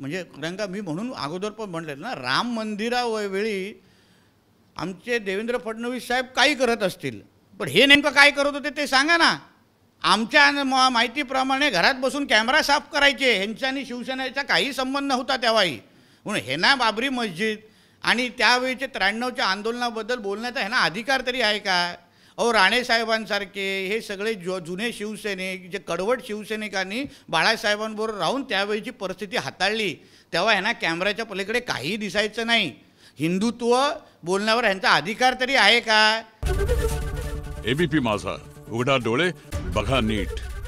म्हणजे रंगा मी म्हणून अगोदर पण म्हणलेलं ना राम मंदिरावेळी आमचे देवेंद्र फडणवीस साहेब काही करत असतील पण हे नेमकं काय करत होते ते सांगा ना आमच्या माहितीप्रमाणे घरात बसून कॅमेरा साफ करायचे ह्यांचा आणि शिवसेनेचा काही संबंध नव्हता तेव्हाही म्हणून हे ना बाबरी मस्जिद आणि त्यावेळीचे त्र्याण्णवच्या आंदोलनाबद्दल बोलण्याचा ह्यांना अधिकार तरी आहे का अहो राणेसाहेबांसारखे हे सगळे ज जुने शिवसैनिक जे कडवट शिवसैनिकांनी बाळासाहेबांबरोबर राहून त्यावेळीची परिस्थिती हाताळली तेव्हा ह्यांना कॅमेऱ्याच्या पलीकडे काही दिसायचं नाही हिंदुत्व बोलण्यावर ह्यांचा अधिकार तरी आहे का एबीपी माझा उघडा डोळे बघा नीट